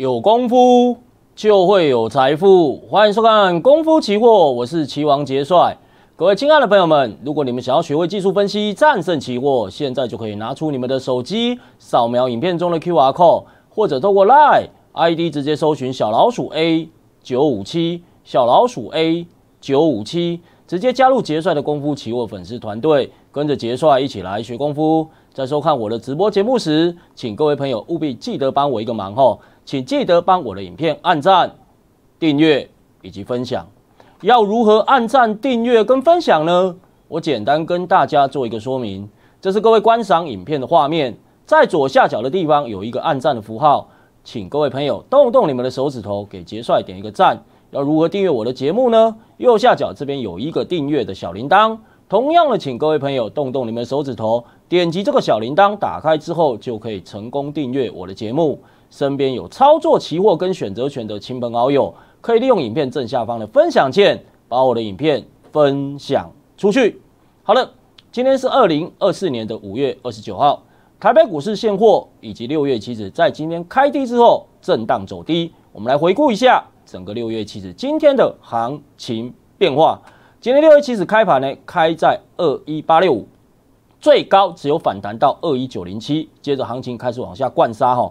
有功夫就会有财富，欢迎收看《功夫期货》，我是齐王杰帅。各位亲爱的朋友们，如果你们想要学会技术分析，战胜期货，现在就可以拿出你们的手机，扫描影片中的 QR code，或者透过 Line ID 直接搜寻“小老鼠 A 九五七”，小老鼠 A 九五七，直接加入杰帅的功夫期货粉丝团队，跟着杰帅一起来学功夫。在收看我的直播节目时，请各位朋友务必记得帮我一个忙哦。请记得帮我的影片按赞、订阅以及分享。要如何按赞、订阅跟分享呢？我简单跟大家做一个说明。这是各位观赏影片的画面，在左下角的地方有一个按赞的符号，请各位朋友动动你们的手指头，给杰帅点一个赞。要如何订阅我的节目呢？右下角这边有一个订阅的小铃铛，同样的，请各位朋友动动你们的手指头，点击这个小铃铛，打开之后就可以成功订阅我的节目。身边有操作期货跟选择权的亲朋好友，可以利用影片正下方的分享键，把我的影片分享出去。好了，今天是二零二四年的五月二十九号，台北股市现货以及六月期指在今天开低之后震荡走低。我们来回顾一下整个六月期指今天的行情变化。今天六月期指开盘呢，开在二一八六五，最高只有反弹到二一九零七，接着行情开始往下灌沙哈。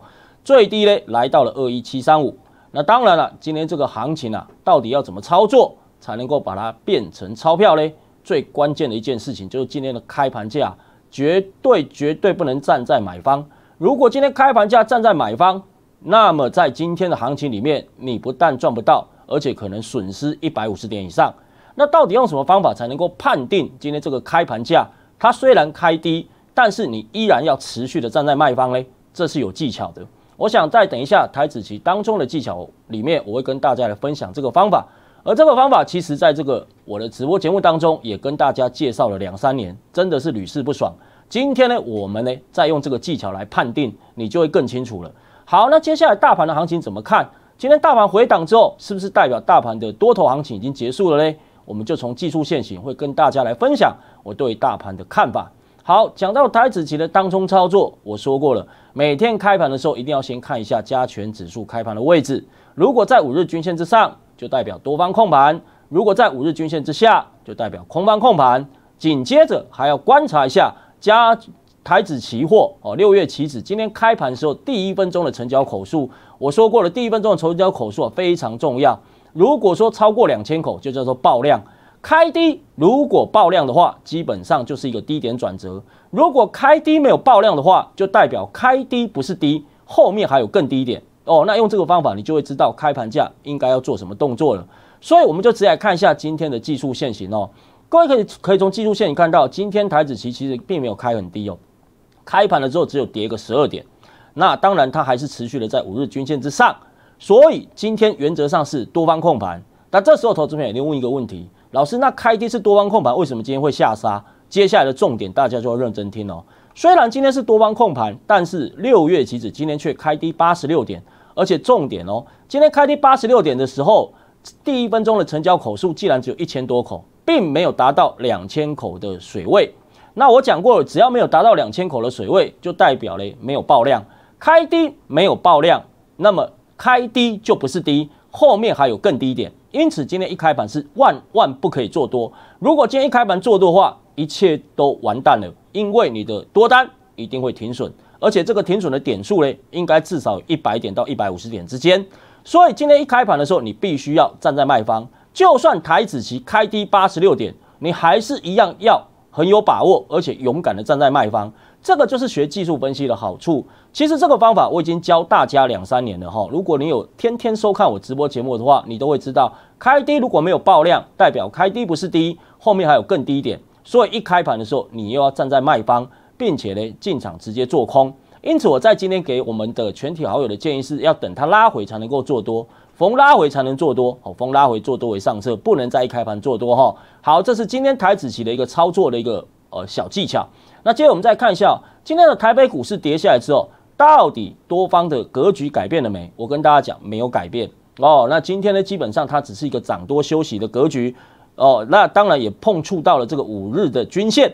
最低嘞来到了二一七三五。那当然了，今天这个行情啊，到底要怎么操作才能够把它变成钞票呢？最关键的一件事情就是今天的开盘价绝对绝对不能站在买方。如果今天开盘价站在买方，那么在今天的行情里面，你不但赚不到，而且可能损失一百五十点以上。那到底用什么方法才能够判定今天这个开盘价？它虽然开低，但是你依然要持续的站在卖方嘞，这是有技巧的。我想再等一下，台子棋当中的技巧里面，我会跟大家来分享这个方法。而这个方法，其实在这个我的直播节目当中，也跟大家介绍了两三年，真的是屡试不爽。今天呢，我们呢再用这个技巧来判定，你就会更清楚了。好，那接下来大盘的行情怎么看？今天大盘回档之后，是不是代表大盘的多头行情已经结束了呢？我们就从技术线型会跟大家来分享我对大盘的看法。好，讲到台子期的当中操作，我说过了，每天开盘的时候一定要先看一下加权指数开盘的位置。如果在五日均线之上，就代表多方控盘；如果在五日均线之下，就代表空方控盘。紧接着还要观察一下加台子期货哦，六月期指今天开盘时候第一分钟的成交口数，我说过了，第一分钟的成交口数非常重要。如果说超过两千口，就叫做爆量。开低如果爆量的话，基本上就是一个低点转折；如果开低没有爆量的话，就代表开低不是低，后面还有更低点哦。那用这个方法，你就会知道开盘价应该要做什么动作了。所以我们就直接来看一下今天的技术线型哦。各位可以可以从技术线看到，今天台子期其实并没有开很低哦，开盘了之后只有跌个十二点。那当然它还是持续的在五日均线之上，所以今天原则上是多方控盘。那这时候投资友一定问一个问题。老师，那开低是多方控盘，为什么今天会下杀？接下来的重点大家就要认真听哦。虽然今天是多方控盘，但是六月期指今天却开低八十六点，而且重点哦，今天开低八十六点的时候，第一分钟的成交口数竟然只有一千多口，并没有达到两千口的水位。那我讲过，只要没有达到两千口的水位，就代表嘞没有爆量，开低没有爆量，那么开低就不是低，后面还有更低点。因此，今天一开盘是万万不可以做多。如果今天一开盘做多的话，一切都完蛋了，因为你的多单一定会停损，而且这个停损的点数呢，应该至少一百点到一百五十点之间。所以今天一开盘的时候，你必须要站在卖方。就算台子期开低八十六点，你还是一样要很有把握，而且勇敢的站在卖方。这个就是学技术分析的好处。其实这个方法我已经教大家两三年了哈。如果你有天天收看我直播节目的话，你都会知道，开低如果没有爆量，代表开低不是低，后面还有更低点。所以一开盘的时候，你又要站在卖方，并且呢进场直接做空。因此我在今天给我们的全体好友的建议是要等它拉回才能够做多，逢拉回才能做多，逢拉回做多为上策，不能再一开盘做多哈。好，这是今天台子期的一个操作的一个呃小技巧。那接着我们再看一下今天的台北股市跌下来之后，到底多方的格局改变了没？我跟大家讲，没有改变哦。那今天呢，基本上它只是一个涨多休息的格局哦。那当然也碰触到了这个五日的均线。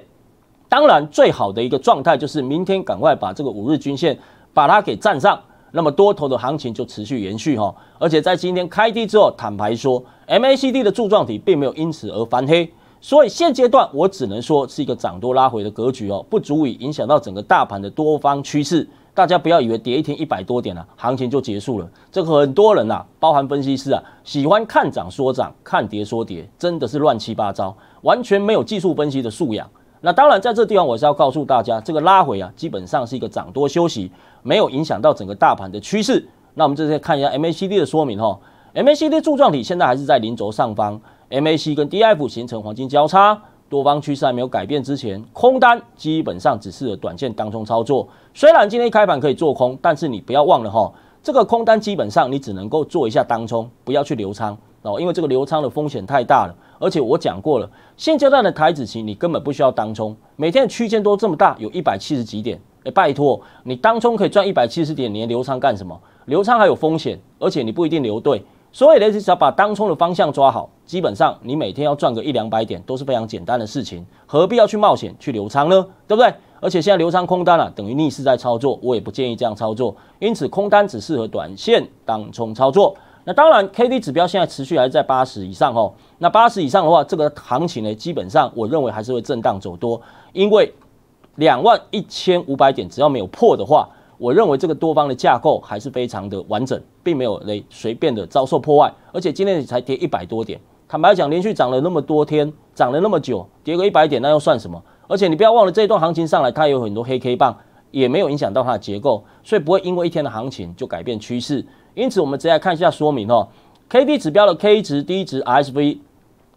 当然，最好的一个状态就是明天赶快把这个五日均线把它给站上，那么多头的行情就持续延续哈。而且在今天开低之后，坦白说，MACD 的柱状体并没有因此而翻黑。所以现阶段我只能说是一个涨多拉回的格局哦，不足以影响到整个大盘的多方趋势。大家不要以为跌一天一百多点啊，行情就结束了。这个很多人呐，包含分析师啊，喜欢看涨说涨，看跌说跌，真的是乱七八糟，完全没有技术分析的素养。那当然，在这地方我是要告诉大家，这个拉回啊，基本上是一个涨多休息，没有影响到整个大盘的趋势。那我们再看一下 MACD 的说明哦，MACD 柱状体现在还是在零轴上方。MAC 跟 DIF 形成黄金交叉，多方趋势还没有改变之前，空单基本上只适合短线当中操作。虽然今天开盘可以做空，但是你不要忘了哈，这个空单基本上你只能够做一下当冲，不要去留仓哦，因为这个留仓的风险太大了。而且我讲过了，现阶段的台子期你根本不需要当冲，每天的区间都这么大，有一百七十几点，哎，拜托，你当中可以赚一百七十点，你还留仓干什么？留仓还有风险，而且你不一定留对。所以，你只要把当冲的方向抓好，基本上你每天要赚个一两百点都是非常简单的事情，何必要去冒险去流仓呢？对不对？而且现在流仓空单啊，等于逆势在操作，我也不建议这样操作。因此，空单只适合短线当冲操作。那当然，K D 指标现在持续还在八十以上哦。那八十以上的话，这个行情呢，基本上我认为还是会震荡走多，因为两万一千五百点只要没有破的话。我认为这个多方的架构还是非常的完整，并没有嘞随便的遭受破坏，而且今天才跌一百多点。坦白讲，连续涨了那么多天，涨了那么久，跌个一百点那又算什么？而且你不要忘了，这一段行情上来，它有很多黑 K 棒，也没有影响到它的结构，所以不会因为一天的行情就改变趋势。因此，我们直接看一下说明哦。K D 指标的 K 值、低值、R S V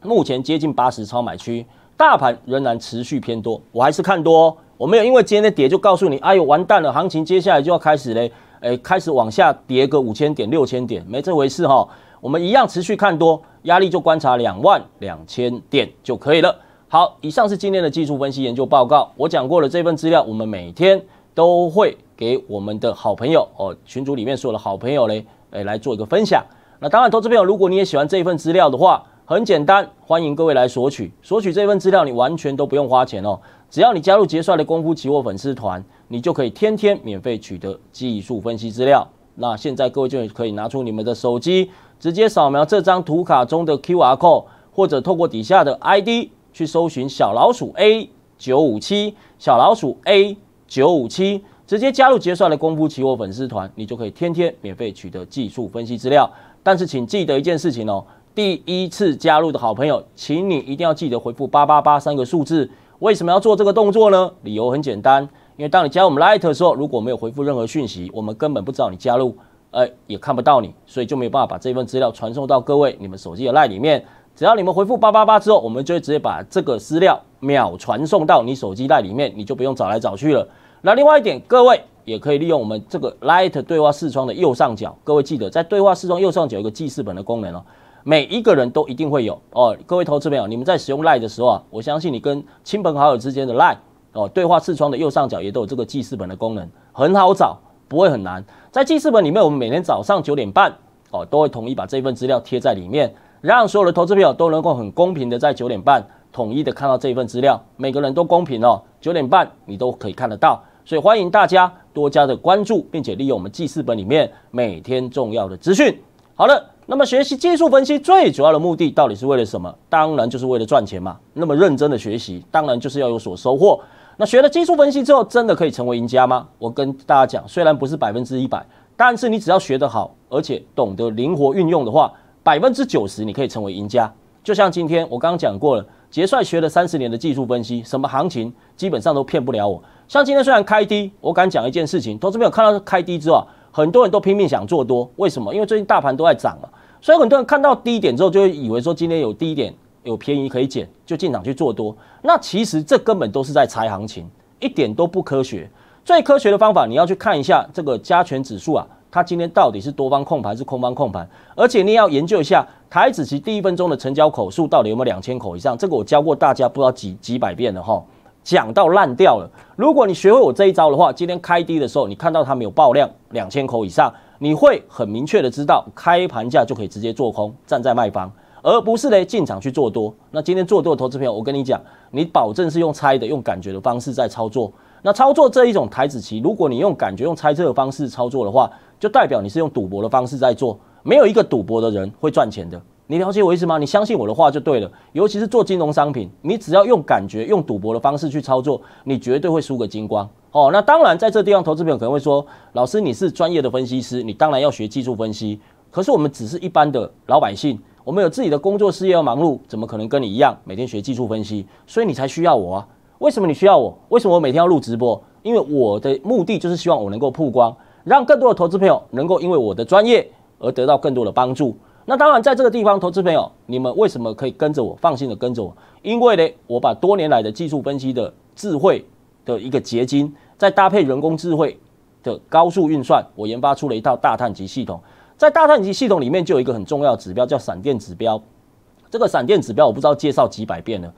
目前接近八十超买区，大盘仍然持续偏多，我还是看多。我没有因为今天的跌就告诉你，哎呦完蛋了，行情接下来就要开始嘞，哎，开始往下跌个五千点、六千点，没这回事哈。我们一样持续看多，压力就观察两万两千点就可以了。好，以上是今天的技术分析研究报告。我讲过了，这份资料我们每天都会给我们的好朋友哦，群组里面所有的好朋友嘞，哎，来做一个分享。那当然，投资朋友，如果你也喜欢这份资料的话，很简单，欢迎各位来索取。索取这份资料，你完全都不用花钱哦。只要你加入杰帅的功夫期货粉丝团，你就可以天天免费取得技术分析资料。那现在各位就可以拿出你们的手机，直接扫描这张图卡中的 Q R code，或者透过底下的 I D 去搜寻小老鼠 A 九五七，小老鼠 A 九五七，直接加入杰帅的功夫期货粉丝团，你就可以天天免费取得技术分析资料。但是请记得一件事情哦，第一次加入的好朋友，请你一定要记得回复八八八三个数字。为什么要做这个动作呢？理由很简单，因为当你加我们 Light 的时候，如果没有回复任何讯息，我们根本不知道你加入，诶，也看不到你，所以就没有办法把这份资料传送到各位你们手机的 Light 里面。只要你们回复八八八之后，我们就会直接把这个资料秒传送到你手机 Light 里面，你就不用找来找去了。那另外一点，各位也可以利用我们这个 Light 对话视窗的右上角，各位记得在对话视窗右上角有个记事本的功能哦。每一个人都一定会有哦，各位投资朋友，你们在使用 Line 的时候啊，我相信你跟亲朋好友之间的 Line 哦，对话视窗的右上角也都有这个记事本的功能，很好找，不会很难。在记事本里面，我们每天早上九点半哦，都会统一把这份资料贴在里面，让所有的投资朋友都能够很公平的在九点半统一的看到这一份资料，每个人都公平哦，九点半你都可以看得到，所以欢迎大家多加的关注，并且利用我们记事本里面每天重要的资讯。好了。那么学习技术分析最主要的目的到底是为了什么？当然就是为了赚钱嘛。那么认真的学习，当然就是要有所收获。那学了技术分析之后，真的可以成为赢家吗？我跟大家讲，虽然不是百分之一百，但是你只要学得好，而且懂得灵活运用的话，百分之九十你可以成为赢家。就像今天我刚刚讲过了，杰帅学了三十年的技术分析，什么行情基本上都骗不了我。像今天虽然开低，我敢讲一件事情，投资友看到开低之后，很多人都拼命想做多，为什么？因为最近大盘都在涨嘛。所以很多人看到低点之后，就以为说今天有低点，有便宜可以捡，就进场去做多。那其实这根本都是在猜行情，一点都不科学。最科学的方法，你要去看一下这个加权指数啊，它今天到底是多方控盘还是空方控盘？而且你要研究一下台子期第一分钟的成交口数，到底有没有两千口以上？这个我教过大家不知道几几百遍了哈，讲到烂掉了。如果你学会我这一招的话，今天开低的时候，你看到它没有爆量，两千口以上。你会很明确的知道，开盘价就可以直接做空，站在卖方，而不是呢进场去做多。那今天做多的投资朋友，我跟你讲，你保证是用猜的、用感觉的方式在操作。那操作这一种台子棋，如果你用感觉、用猜测的方式操作的话，就代表你是用赌博的方式在做。没有一个赌博的人会赚钱的，你了解我意思吗？你相信我的话就对了。尤其是做金融商品，你只要用感觉、用赌博的方式去操作，你绝对会输个精光。哦，那当然，在这个地方，投资朋友可能会说：“老师，你是专业的分析师，你当然要学技术分析。可是我们只是一般的老百姓，我们有自己的工作事业要忙碌，怎么可能跟你一样每天学技术分析？所以你才需要我啊！为什么你需要我？为什么我每天要录直播？因为我的目的就是希望我能够曝光，让更多的投资朋友能够因为我的专业而得到更多的帮助。那当然，在这个地方，投资朋友，你们为什么可以跟着我，放心的跟着我？因为呢，我把多年来的技术分析的智慧。”的一个结晶，再搭配人工智慧的高速运算，我研发出了一套大探级系统。在大探级系统里面，就有一个很重要的指标，叫闪电指标。这个闪电指标，我不知道介绍几百遍了，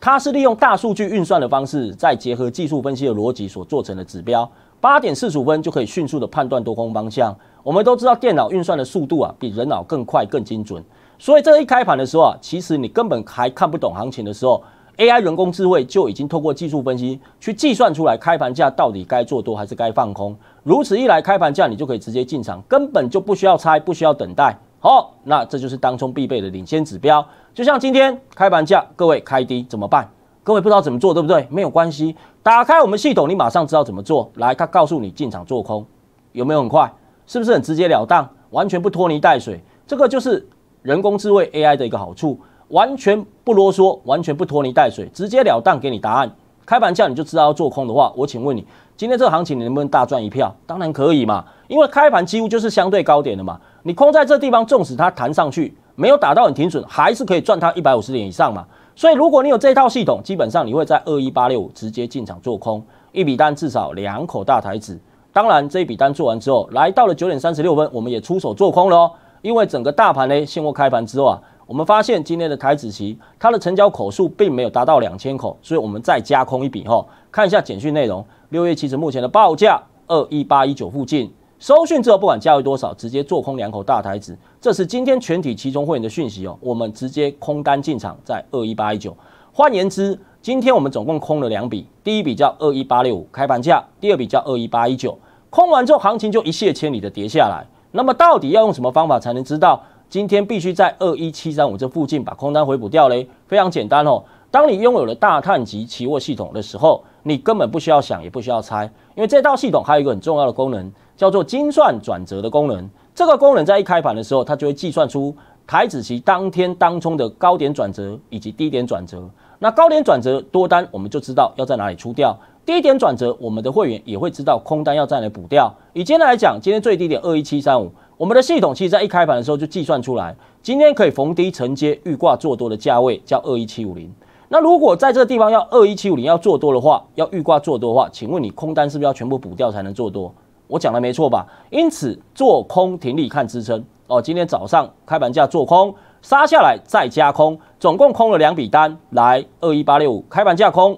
它是利用大数据运算的方式，再结合技术分析的逻辑所做成的指标。八点四十五分就可以迅速的判断多空方向。我们都知道，电脑运算的速度啊，比人脑更快更精准。所以这一开盘的时候啊，其实你根本还看不懂行情的时候。AI 人工智慧就已经透过技术分析去计算出来开盘价到底该做多还是该放空，如此一来开盘价你就可以直接进场，根本就不需要猜，不需要等待。好，那这就是当中必备的领先指标。就像今天开盘价，各位开低怎么办？各位不知道怎么做对不对？没有关系，打开我们系统，你马上知道怎么做。来，他告诉你进场做空，有没有很快？是不是很直截了当，完全不拖泥带水？这个就是人工智慧 AI 的一个好处。完全不啰嗦，完全不拖泥带水，直截了当给你答案。开盘价你就知道要做空的话，我请问你，今天这个行情你能不能大赚一票？当然可以嘛，因为开盘几乎就是相对高点的嘛。你空在这地方，纵使它弹上去没有打到你停损，还是可以赚它一百五十点以上嘛。所以如果你有这套系统，基本上你会在二一八六直接进场做空一笔单，至少两口大台子。当然这一笔单做完之后，来到了九点三十六分，我们也出手做空了哦，因为整个大盘呢，现货开盘之后啊。我们发现今天的台子期，它的成交口数并没有达到两千口，所以我们再加空一笔哈。看一下简讯内容，六月期指目前的报价二一八一九附近，收讯之后不管价位多少，直接做空两口大台子。这是今天全体期中会员的讯息哦，我们直接空单进场在二一八一九。换言之，今天我们总共空了两笔，第一笔叫二一八六五开盘价，第二笔叫二一八一九。空完之后，行情就一泻千里的跌下来。那么到底要用什么方法才能知道？今天必须在二一七三五这附近把空单回补掉嘞，非常简单哦。当你拥有了大碳级期货系统的时候，你根本不需要想，也不需要猜，因为这套系统还有一个很重要的功能，叫做精算转折的功能。这个功能在一开盘的时候，它就会计算出台子期当天当冲的高点转折以及低点转折。那高点转折多单，我们就知道要在哪里出掉；低点转折，我们的会员也会知道空单要在哪里补掉。以今天来讲，今天最低点二一七三五。我们的系统其实在一开盘的时候就计算出来，今天可以逢低承接预挂做多的价位叫二一七五零。那如果在这个地方要二一七五零要做多的话，要预挂做多的话，请问你空单是不是要全部补掉才能做多？我讲的没错吧？因此做空停利看支撑哦。今天早上开盘价做空杀下来再加空，总共空了两笔单。来二一八六五开盘价空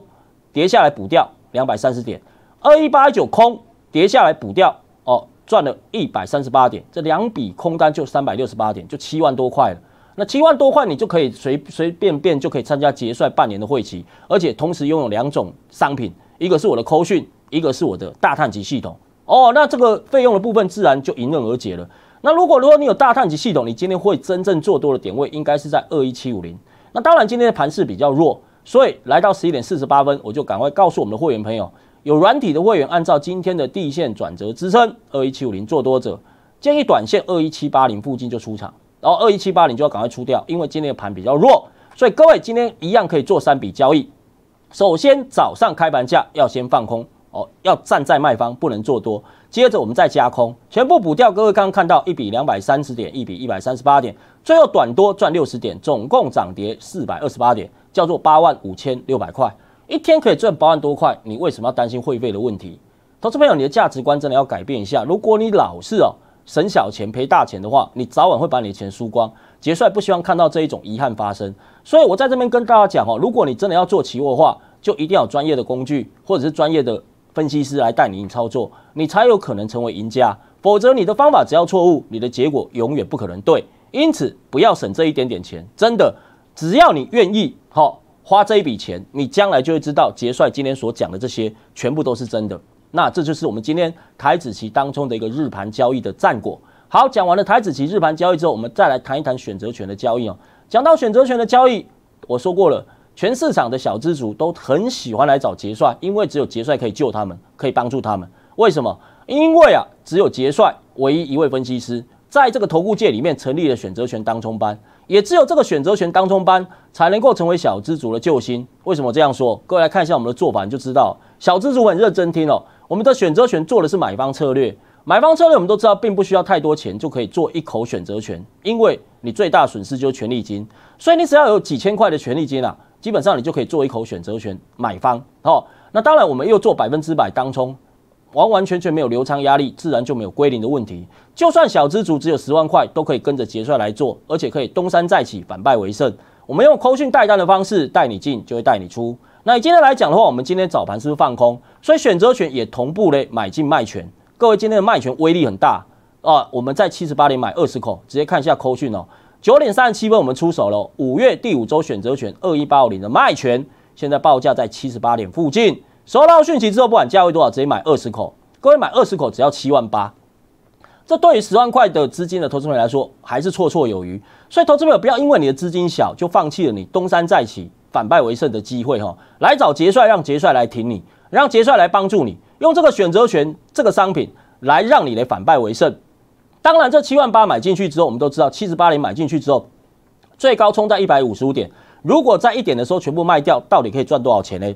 跌下来补掉两百三十点，二一八九空跌下来补掉哦。赚了一百三十八点，这两笔空单就三百六十八点，就七万多块了。那七万多块，你就可以随随便便就可以参加结算半年的会期，而且同时拥有两种商品，一个是我的扣讯，一个是我的大探级系统。哦，那这个费用的部分自然就迎刃而解了。那如果如果你有大探级系统，你今天会真正做多的点位应该是在二一七五零。那当然今天的盘势比较弱，所以来到十一点四十八分，我就赶快告诉我们的会员朋友。有软体的会员按照今天的地线转折支撑二一七五零做多者，建议短线二一七八零附近就出场，然后二一七八零就要赶快出掉，因为今天的盘比较弱，所以各位今天一样可以做三笔交易。首先早上开盘价要先放空哦，要站在卖方不能做多，接着我们再加空，全部补掉。各位刚刚看到一笔两百三十点，一笔一百三十八点，最后短多赚六十点，总共涨跌四百二十八点，叫做八万五千六百块。一天可以赚八万多块，你为什么要担心会费的问题？投资朋友，你的价值观真的要改变一下。如果你老是哦省小钱赔大钱的话，你早晚会把你的钱输光。杰帅不希望看到这一种遗憾发生，所以我在这边跟大家讲哦，如果你真的要做期货的话，就一定要专业的工具或者是专业的分析师来带你操作，你才有可能成为赢家。否则你的方法只要错误，你的结果永远不可能对。因此不要省这一点点钱，真的，只要你愿意好。花这一笔钱，你将来就会知道杰帅今天所讲的这些全部都是真的。那这就是我们今天台子期当中的一个日盘交易的战果。好，讲完了台子期日盘交易之后，我们再来谈一谈选择权的交易哦。讲到选择权的交易，我说过了，全市场的小资族都很喜欢来找杰帅，因为只有杰帅可以救他们，可以帮助他们。为什么？因为啊，只有杰帅唯一一位分析师在这个投顾界里面成立了选择权当冲班。也只有这个选择权当中班才能够成为小资族的救星。为什么这样说？各位来看一下我们的做法，你就知道。小资族很认真听哦。我们的选择权做的是买方策略，买方策略我们都知道，并不需要太多钱就可以做一口选择权，因为你最大损失就是权利金。所以你只要有几千块的权利金啊，基本上你就可以做一口选择权买方。哦。那当然我们又做百分之百当冲。完完全全没有流仓压力，自然就没有归零的问题。就算小资族只有十万块，都可以跟着结算来做，而且可以东山再起，反败为胜。我们用扣讯带单的方式带你进，就会带你出。那今天来讲的话，我们今天早盘是不是放空？所以选择权也同步嘞买进卖权。各位今天的卖权威力很大啊！我们在七十八点买二十口，直接看一下扣讯哦。九点三十七分我们出手了，五月第五周选择权二一八零的卖权，现在报价在七十八点附近。收到讯息之后，不管价位多少，直接买二十口。各位买二十口只要七万八，这对于十万块的资金的投资友来说还是绰绰有余。所以投资友不要因为你的资金小就放弃了你东山再起、反败为胜的机会哈！来找杰帅，让杰帅来挺你，让杰帅来帮助你，用这个选择权这个商品来让你来反败为胜。当然，这七万八买进去之后，我们都知道七十八点买进去之后，最高冲到一百五十五点。如果在一点的时候全部卖掉，到底可以赚多少钱呢？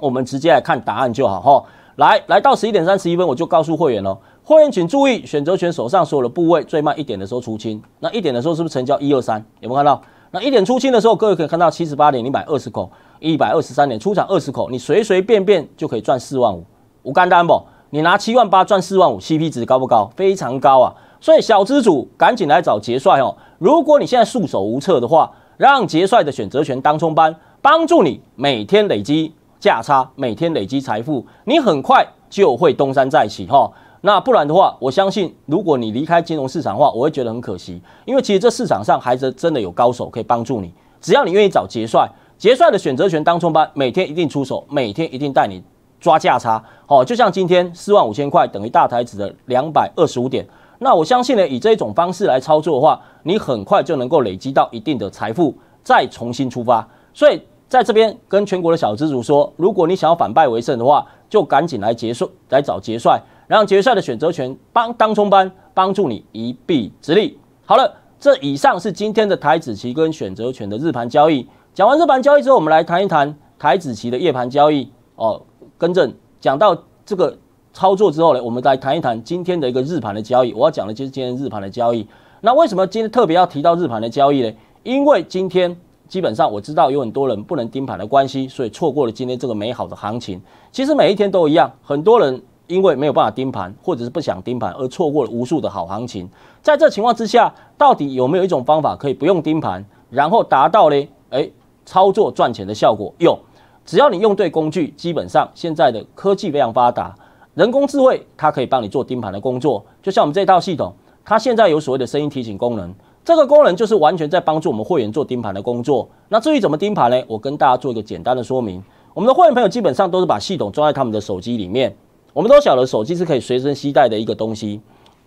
我们直接来看答案就好哈。来，来到十一点三十一分，我就告诉会员喽。会员请注意，选择权手上所有的部位最慢一点的时候出清。那一点的时候是不是成交一二三？有没有看到？那一点出清的时候，各位可以看到七十八点，你买二十口，一百二十三点出场二十口，你随随便便就可以赚四万五。我干单不？你拿七万八赚四万五，CP 值高不高？非常高啊！所以小资主赶紧来找杰帅哦。如果你现在束手无策的话，让杰帅的选择权当冲班，帮助你每天累积。价差每天累积财富，你很快就会东山再起哈。那不然的话，我相信如果你离开金融市场的话，我会觉得很可惜。因为其实这市场上还是真的有高手可以帮助你，只要你愿意找杰帅，杰帅的选择权当中班，每天一定出手，每天一定带你抓价差。好，就像今天四万五千块等于大台子的两百二十五点。那我相信呢，以这种方式来操作的话，你很快就能够累积到一定的财富，再重新出发。所以。在这边跟全国的小资主说，如果你想要反败为胜的话，就赶紧来结帅来找杰帅，让结算的选择权帮当冲班帮助你一臂之力。好了，这以上是今天的台子期跟选择权的日盘交易。讲完日盘交易之后，我们来谈一谈台子期的夜盘交易。哦，更正，讲到这个操作之后呢，我们再谈一谈今天的一个日盘的交易。我要讲的就是今天日盘的交易。那为什么今天特别要提到日盘的交易呢？因为今天。基本上我知道有很多人不能盯盘的关系，所以错过了今天这个美好的行情。其实每一天都一样，很多人因为没有办法盯盘，或者是不想盯盘而错过了无数的好行情。在这情况之下，到底有没有一种方法可以不用盯盘，然后达到嘞哎操作赚钱的效果？有，只要你用对工具，基本上现在的科技非常发达，人工智慧它可以帮你做盯盘的工作。就像我们这套系统，它现在有所谓的声音提醒功能。这个功能就是完全在帮助我们会员做盯盘的工作。那至于怎么盯盘呢？我跟大家做一个简单的说明。我们的会员朋友基本上都是把系统装在他们的手机里面。我们都晓得手机是可以随身携带的一个东西，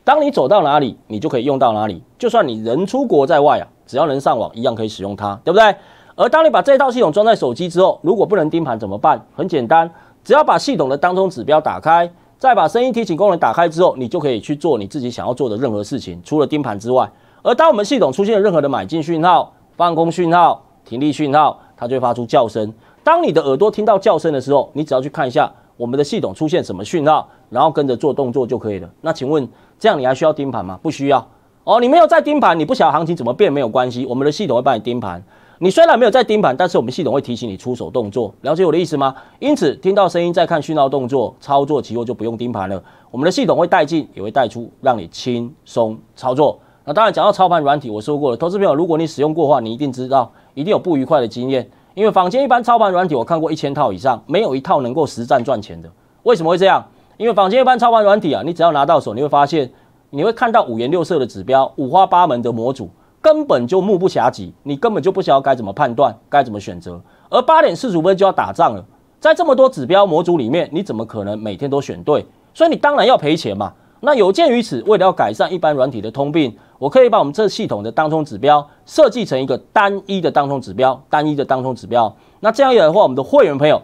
当你走到哪里，你就可以用到哪里。就算你人出国在外啊，只要能上网，一样可以使用它，对不对？而当你把这套系统装在手机之后，如果不能盯盘怎么办？很简单，只要把系统的当中指标打开，再把声音提醒功能打开之后，你就可以去做你自己想要做的任何事情，除了盯盘之外。而当我们系统出现任何的买进讯号、放空讯号、停利讯号，它就会发出叫声。当你的耳朵听到叫声的时候，你只要去看一下我们的系统出现什么讯号，然后跟着做动作就可以了。那请问这样你还需要盯盘吗？不需要哦。你没有在盯盘，你不晓得行情怎么变没有关系，我们的系统会帮你盯盘。你虽然没有在盯盘，但是我们系统会提醒你出手动作。了解我的意思吗？因此听到声音再看讯号动作操作期后就不用盯盘了。我们的系统会带进也会带出，让你轻松操作。那当然，讲到操盘软体，我说过了，投资朋友，如果你使用过话，你一定知道，一定有不愉快的经验。因为坊间一般操盘软体，我看过一千套以上，没有一套能够实战赚钱的。为什么会这样？因为坊间一般操盘软体啊，你只要拿到手，你会发现，你会看到五颜六色的指标，五花八门的模组，根本就目不暇及，你根本就不知道该怎么判断，该怎么选择。而八点四十分就要打仗了，在这么多指标模组里面，你怎么可能每天都选对？所以你当然要赔钱嘛。那有鉴于此，为了要改善一般软体的通病，我可以把我们这系统的当冲指标设计成一个单一的当冲指标，单一的当冲指标。那这样一来的话，我们的会员朋友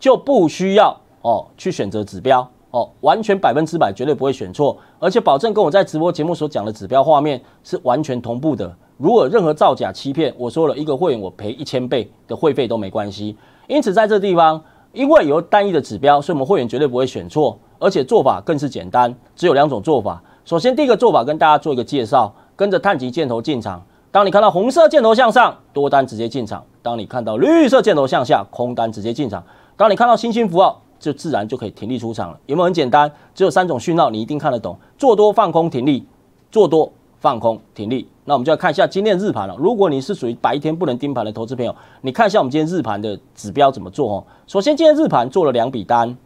就不需要哦去选择指标哦，完全百分之百绝对不会选错，而且保证跟我在直播节目所讲的指标画面是完全同步的。如果任何造假欺骗，我说了一个会员我赔一千倍的会费都没关系。因此，在这地方，因为有单一的指标，所以我们会员绝对不会选错。而且做法更是简单，只有两种做法。首先，第一个做法跟大家做一个介绍，跟着碳极箭头进场。当你看到红色箭头向上，多单直接进场；当你看到绿色箭头向下，空单直接进场。当你看到星星符号，就自然就可以停利出场了。有没有很简单？只有三种讯号，你一定看得懂。做多放空停利，做多放空停利。那我们就要看一下今天日盘了。如果你是属于白天不能盯盘的投资朋友，你看一下我们今天日盘的指标怎么做。哦。首先，今天日盘做了两笔单。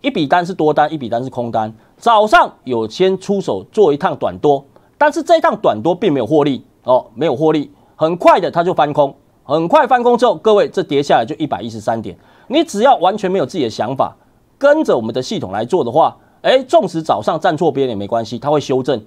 一笔单是多单，一笔单是空单。早上有先出手做一趟短多，但是这一趟短多并没有获利哦，没有获利，很快的它就翻空，很快翻空之后，各位这跌下来就一百一十三点。你只要完全没有自己的想法，跟着我们的系统来做的话，哎，纵使早上站错边也没关系，它会修正。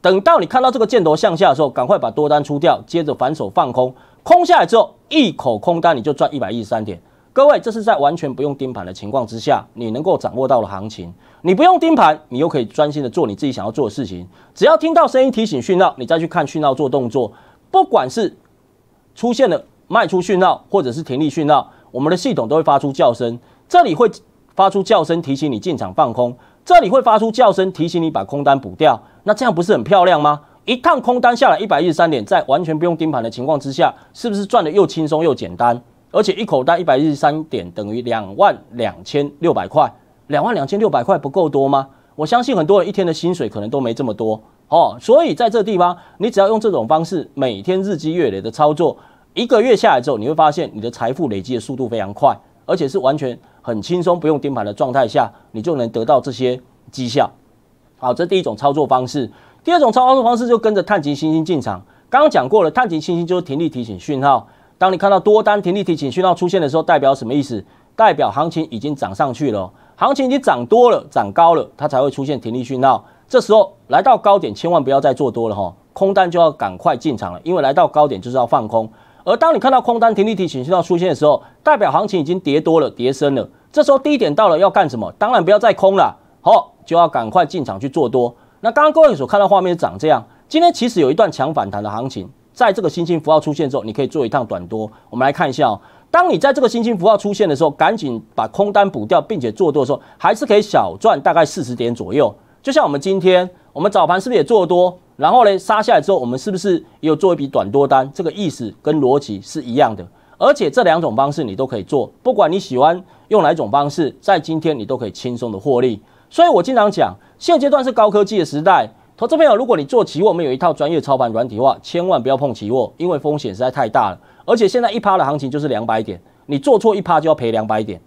等到你看到这个箭头向下的时候，赶快把多单出掉，接着反手放空，空下来之后一口空单你就赚一百一十三点。各位，这是在完全不用盯盘的情况之下，你能够掌握到的行情。你不用盯盘，你又可以专心的做你自己想要做的事情。只要听到声音提醒讯号，你再去看讯号做动作。不管是出现了卖出讯号或者是停利讯号，我们的系统都会发出叫声。这里会发出叫声提醒你进场放空，这里会发出叫声提醒你把空单补掉。那这样不是很漂亮吗？一趟空单下来一百一十三点，在完全不用盯盘的情况之下，是不是赚的又轻松又简单？而且一口袋一百一十三点等于两万两千六百块，两万两千六百块不够多吗？我相信很多人一天的薪水可能都没这么多哦，所以在这地方，你只要用这种方式，每天日积月累的操作，一个月下来之后，你会发现你的财富累积的速度非常快，而且是完全很轻松，不用盯盘的状态下，你就能得到这些绩效。好，这是第一种操作方式，第二种操作方式就跟着探极星星进场，刚刚讲过了，探极星星就是停力提醒讯号。当你看到多单停利提醒讯号出现的时候，代表什么意思？代表行情已经涨上去了，行情已经涨多了，涨高了，它才会出现停利讯号。这时候来到高点，千万不要再做多了哈，空单就要赶快进场了，因为来到高点就是要放空。而当你看到空单停利提醒讯号出现的时候，代表行情已经跌多了，跌深了。这时候低点到了要干什么？当然不要再空了，好，就要赶快进场去做多。那刚刚各位所看到画面长这样，今天其实有一段强反弹的行情。在这个星星符号出现之后，你可以做一趟短多。我们来看一下哦，当你在这个星星符号出现的时候，赶紧把空单补掉，并且做多的时候，还是可以小赚大概四十点左右。就像我们今天，我们早盘是不是也做多？然后呢，杀下来之后，我们是不是也有做一笔短多单？这个意思跟逻辑是一样的。而且这两种方式你都可以做，不管你喜欢用哪种方式，在今天你都可以轻松的获利。所以我经常讲，现阶段是高科技的时代。投资朋友，如果你做期货，我有一套专业操盘软体的话，千万不要碰期货，因为风险实在太大了。而且现在一趴的行情就是两百点，你做错一趴就要赔两百点，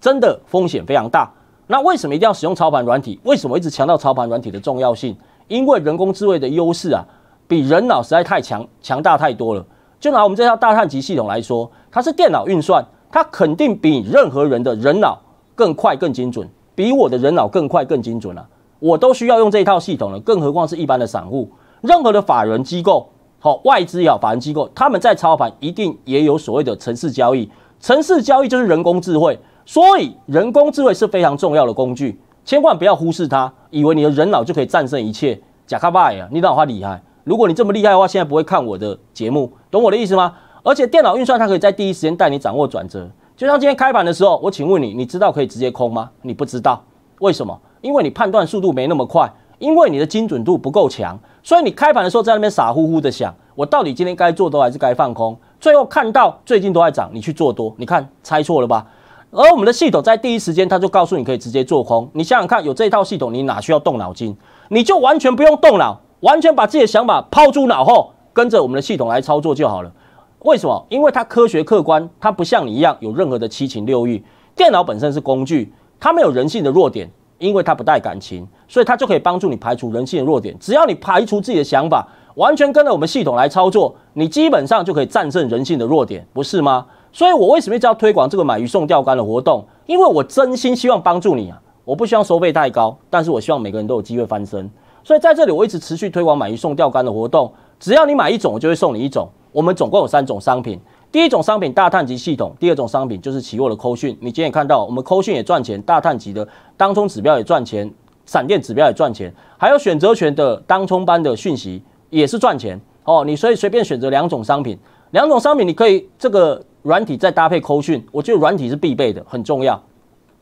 真的风险非常大。那为什么一定要使用操盘软体？为什么一直强调操盘软体的重要性？因为人工智慧的优势啊，比人脑实在太强，强大太多了。就拿我们这套大碳级系统来说，它是电脑运算，它肯定比任何人的人脑更快、更精准，比我的人脑更快、更精准了。我都需要用这一套系统了，更何况是一般的散户。任何的法人机构，好外资也好，法人机构他们在操盘，一定也有所谓的城市交易。城市交易就是人工智慧，所以人工智慧是非常重要的工具，千万不要忽视它，以为你的人脑就可以战胜一切。假卡巴尔，你脑花厉害，如果你这么厉害的话，现在不会看我的节目，懂我的意思吗？而且电脑运算，它可以在第一时间带你掌握转折。就像今天开盘的时候，我请问你，你知道可以直接空吗？你不知道，为什么？因为你判断速度没那么快，因为你的精准度不够强，所以你开盘的时候在那边傻乎乎的想，我到底今天该做多还是该放空？最后看到最近都在涨，你去做多，你看猜错了吧？而我们的系统在第一时间它就告诉你可以直接做空。你想想看，有这套系统，你哪需要动脑筋？你就完全不用动脑，完全把自己的想法抛诸脑后，跟着我们的系统来操作就好了。为什么？因为它科学客观，它不像你一样有任何的七情六欲。电脑本身是工具，它没有人性的弱点。因为它不带感情，所以它就可以帮助你排除人性的弱点。只要你排除自己的想法，完全跟着我们系统来操作，你基本上就可以战胜人性的弱点，不是吗？所以我为什么要推广这个买鱼送钓竿的活动？因为我真心希望帮助你啊！我不希望收费太高，但是我希望每个人都有机会翻身。所以在这里我一直持续推广买鱼送钓竿的活动，只要你买一种，我就会送你一种。我们总共有三种商品。第一种商品大碳级系统，第二种商品就是期沃的扣讯。你今天看到我们扣讯也赚钱，大碳级的当冲指标也赚钱，闪电指标也赚钱，还有选择权的当冲班的讯息也是赚钱哦。你所以随便选择两种商品，两种商品你可以这个软体再搭配扣讯，我觉得软体是必备的，很重要。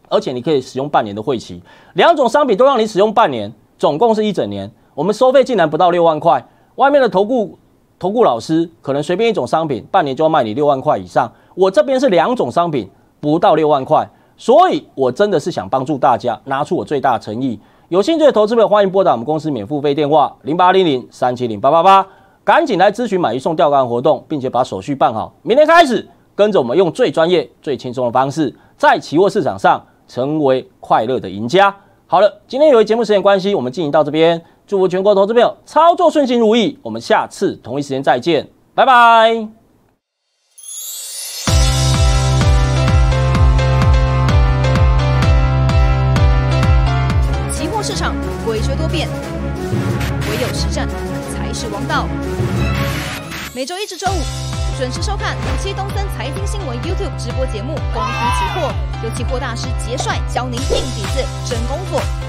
而且你可以使用半年的会期，两种商品都让你使用半年，总共是一整年。我们收费竟然不到六万块，外面的投顾。投顾老师可能随便一种商品半年就要卖你六万块以上，我这边是两种商品不到六万块，所以我真的是想帮助大家拿出我最大的诚意。有兴趣的投资朋友，欢迎拨打我们公司免付费电话零八零零三七零八八八，赶紧来咨询买一送钓竿活动，并且把手续办好。明天开始跟着我们，用最专业、最轻松的方式，在期货市场上成为快乐的赢家。好了，今天由于节目时间关系，我们进行到这边。祝福全国投资朋友操作顺心如意，我们下次同一时间再见，拜拜。期货市场诡谲多变，唯有实战才是王道。每周一至周五准时收看五七东森财经新闻 YouTube 直播节目《公云期货》，由期货大师杰帅教您硬底子真功夫。